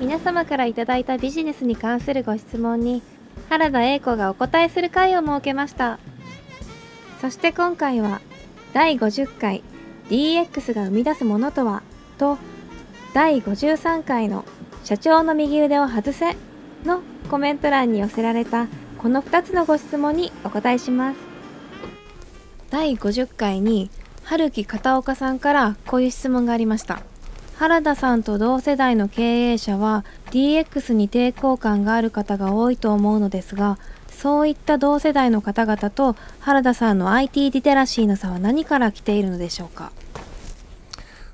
皆様からいただいたビジネスに関するご質問に原田英子がお答えする会を設けましたそして今回は第50回 DX が生み出すものとはと第53回の社長の右腕を外せのコメント欄に寄せられたこの2つのご質問にお答えします第50回に春樹片岡さんからこういう質問がありました原田さんと同世代の経営者は DX に抵抗感がある方が多いと思うのですがそういった同世代の方々と原田さんの IT リテラシーの差は何から来ているのでしょうか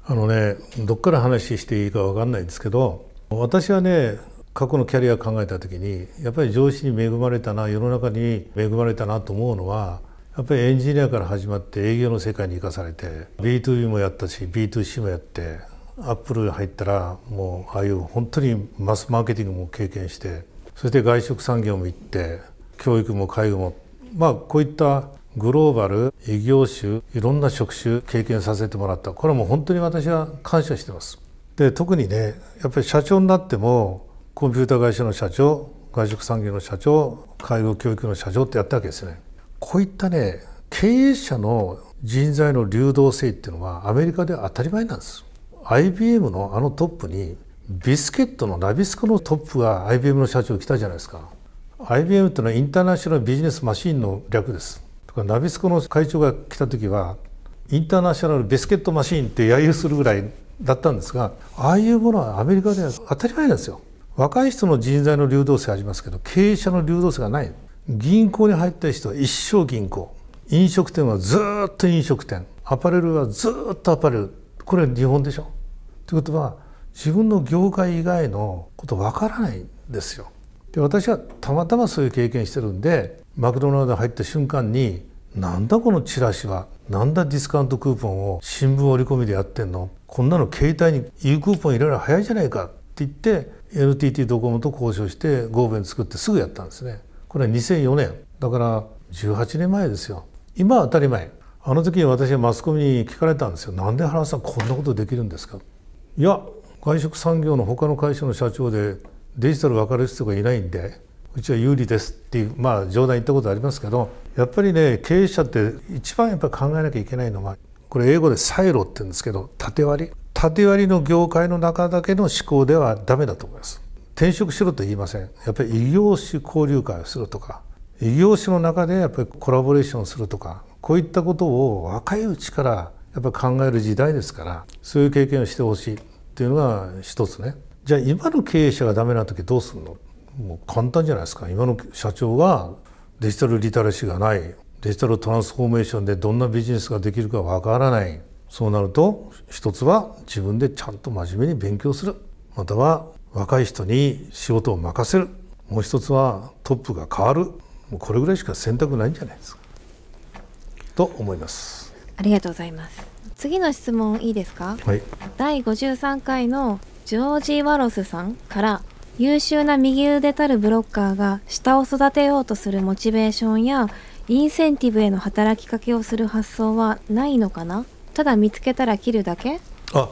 あのねどっから話していいか分かんないんですけど私はね過去のキャリア考えた時にやっぱり上司に恵まれたな世の中に恵まれたなと思うのはやっぱりエンジニアから始まって営業の世界に生かされて B2B もやったし B2C もやってアップル入ったらもうああいう本当にマスマーケティングも経験してそして外食産業も行って教育も介護もまあこういったグローバル異業種いろんな職種経験させてもらったこれはもう本当に私は感謝してます。で特にねやっぱり社長になってもコンピュータ会社の社長外食産業の社長介護教育の社長ってやったわけですねこういったね経営者の人材の流動性っていうのはアメリカでは当たり前なんです IBM のあのトップにビスケットのナビスコのトップが IBM の社長来たじゃないですか IBM っていうのはインターナショナルビジネスマシーンの略ですとかナビスコの会長が来た時はインターナショナルビスケットマシーンって揶揄するぐらいだったんですがああいうものはアメリカでは当たり前なんですよ若い人の人材の流動性ありますけど経営者の流動性がない銀行に入った人は一生銀行飲食店はずっと飲食店アパレルはずっとアパレルこれ日本でしょということは自分の業界以外のことわからないんですよ。で私はたまたまそういう経験してるんでマクドナルド入った瞬間になんだこのチラシはなんだディスカウントクーポンを新聞折り込みでやってんのこんなの携帯に U クーポン入れるの早いじゃないかって言って NTT ドコモと交渉して合弁作ってすぐやったんですねこれは2004年だから18年前ですよ今は当たり前あの時に私はマスコミに聞かれたんですよなんで原さんこんなことできるんですかいや外食産業の他の会社の社長でデジタル分かる人がいないんでうちは有利ですっていうまあ冗談言ったことありますけどやっぱりね経営者って一番やっぱり考えなきゃいけないのはこれ英語でサイロって言うんですけど縦割り縦割りの業界の中だけの思考ではダメだと思います。転職しろと言いません。やっぱり異業種交流会をするとか、異業種の中でやっぱりコラボレーションするとか、こういったことを若いうちからやっぱり考える時代ですから、そういう経験をしてほしいっていうのが一つね。じゃあ今の経営者がダメな時どうするのもう簡単じゃないですか。今の社長がデジタルリタラシーがない、デジタルトランスフォーメーションでどんなビジネスができるかわからない。そうなると一つは自分でちゃんと真面目に勉強するまたは若い人に仕事を任せるもう一つはトップが変わるもうこれぐらいしか選択ないんじゃないですかと思いますありがとうございます次の質問いいですか、はい、第53回のジョージ・ワロスさんから優秀な右腕たるブロッカーが下を育てようとするモチベーションやインセンティブへの働きかけをする発想はないのかなただ見つけたら切るだけあ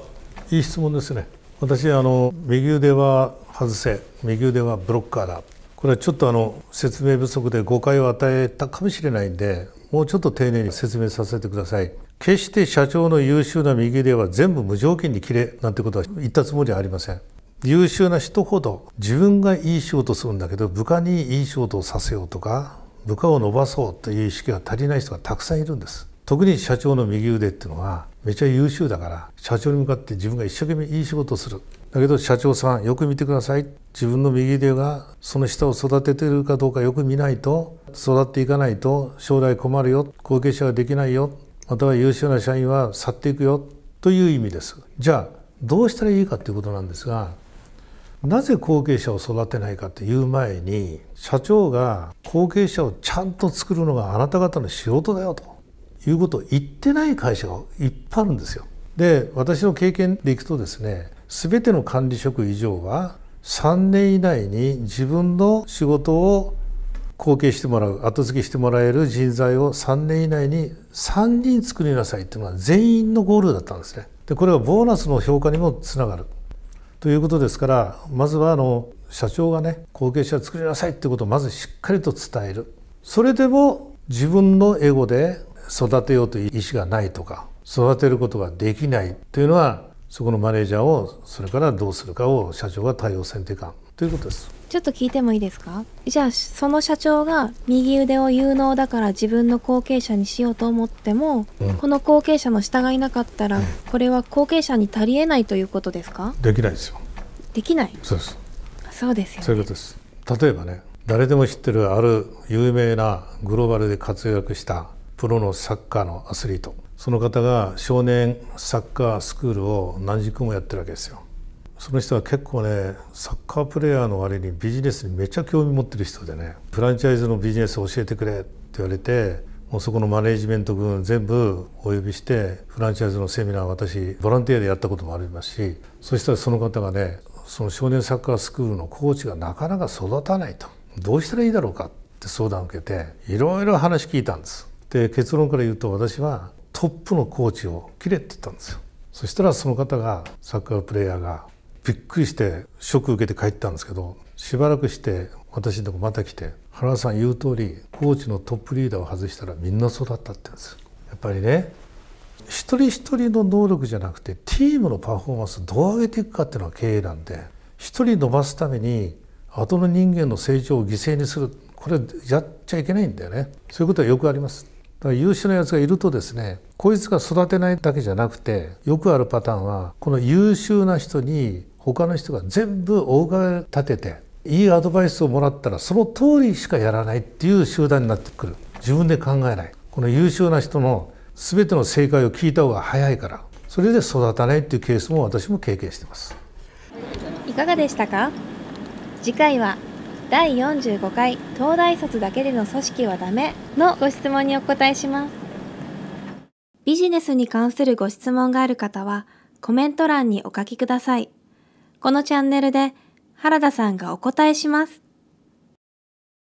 いい質問ですね私あの右腕は外せ右腕はブロッカーだこれはちょっとあの説明不足で誤解を与えたかもしれないんでもうちょっと丁寧に説明させてください決して社長の優秀な右腕は全部無条件に切れなんてことは言ったつもりはありません優秀な人ほど自分がいい仕事するんだけど部下にいい仕事をさせようとか部下を伸ばそうという意識が足りない人がたくさんいるんです特に社長の右腕っていうのはめちゃ優秀だから社長に向かって自分が一生懸命いい仕事をするだけど社長さんよく見てください自分の右腕がその下を育ててるかどうかよく見ないと育っていかないと将来困るよ後継者ができないよまたは優秀な社員は去っていくよという意味ですじゃあどうしたらいいかということなんですがなぜ後継者を育てないかという前に社長が後継者をちゃんと作るのがあなた方の仕事だよということを言ってない会社がいっぱいあるんですよ。で私の経験でいくとですね全ての管理職以上は3年以内に自分の仕事を後継してもらう後付けしてもらえる人材を3年以内に3人作りなさいっていうのは全員のゴールだったんですね。でこれはボーナスの評価にもつながるということですからまずはあの社長がね後継者を作りなさいってことをまずしっかりと伝えるそれでも自分のエゴで育てようという意思がないとか育てることができないというのはそこのマネージャーをそれからどうするかを社長が対応選定官ということですちょっと聞いてもいいですかじゃあその社長が右腕を有能だから自分の後継者にしようと思っても、うん、この後継者の従いなかったら、うん、これは後継者に足りえないということですかできないですよできないそうですそうですよ、ね、そういうことです例えばね誰でも知ってるある有名なグローバルで活躍したプロのサッカーのアスリートその方が少年サッカースクールを何軸もやってるわけですよその人は結構ねサッカープレーヤーの割にビジネスにめっちゃ興味持ってる人でねフランチャイズのビジネスを教えてくれって言われてもうそこのマネージメント群全部お呼びしてフランチャイズのセミナー私ボランティアでやったこともありますしそしたらその方がねその少年サッカースクールのコーチがなかなか育たないとどうしたらいいだろうかって相談を受けていろいろ話聞いたんですで結論から言うと私はトップのコーチを切れって言ったんですよそしたらその方がサッカープレーヤーがびっくりしてショック受けて帰ったんですけどしばらくして私のとこまた来て「原田さん言う通りコーチのトップリーダーを外したらみんな育った」って言うんですやっぱりね一人一人の能力じゃなくてチームのパフォーマンスをどう上げていくかっていうのは経営なんで一人伸ばすために後の人間の成長を犠牲にするこれやっちゃいけないんだよねそういうことはよくありますだから優秀なやつがいるとですねこいつが育てないだけじゃなくてよくあるパターンはこの優秀な人に他の人が全部お伺い立てていいアドバイスをもらったらその通りしかやらないっていう集団になってくる自分で考えないこの優秀な人の全ての正解を聞いた方が早いからそれで育たないっていうケースも私も経験してますいかがでしたか次回は第45回東大卒だけでの組織はダメのご質問にお答えしますビジネスに関するご質問がある方はコメント欄にお書きくださいこのチャンネルで原田さんがお答えします